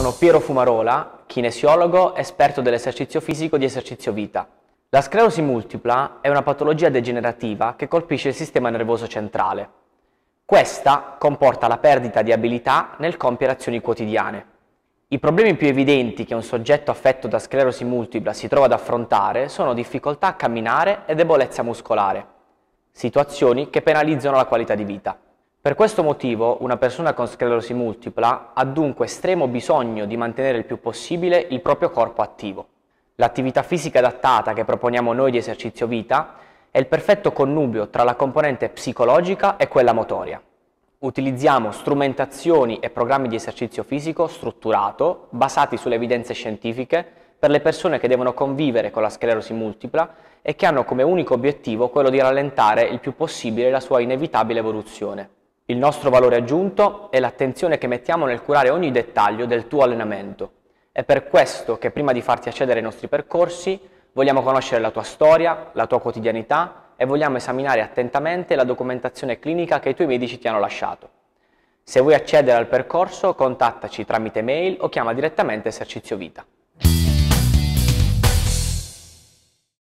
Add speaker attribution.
Speaker 1: sono Piero Fumarola, kinesiologo, esperto dell'esercizio fisico di esercizio vita. La sclerosi multipla è una patologia degenerativa che colpisce il sistema nervoso centrale. Questa comporta la perdita di abilità nel compiere azioni quotidiane. I problemi più evidenti che un soggetto affetto da sclerosi multipla si trova ad affrontare sono difficoltà a camminare e debolezza muscolare, situazioni che penalizzano la qualità di vita. Per questo motivo una persona con sclerosi multipla ha dunque estremo bisogno di mantenere il più possibile il proprio corpo attivo. L'attività fisica adattata che proponiamo noi di esercizio vita è il perfetto connubio tra la componente psicologica e quella motoria. Utilizziamo strumentazioni e programmi di esercizio fisico strutturato, basati sulle evidenze scientifiche, per le persone che devono convivere con la sclerosi multipla e che hanno come unico obiettivo quello di rallentare il più possibile la sua inevitabile evoluzione. Il nostro valore aggiunto è l'attenzione che mettiamo nel curare ogni dettaglio del tuo allenamento. È per questo che prima di farti accedere ai nostri percorsi vogliamo conoscere la tua storia, la tua quotidianità e vogliamo esaminare attentamente la documentazione clinica che i tuoi medici ti hanno lasciato. Se vuoi accedere al percorso contattaci tramite mail o chiama direttamente Esercizio Vita.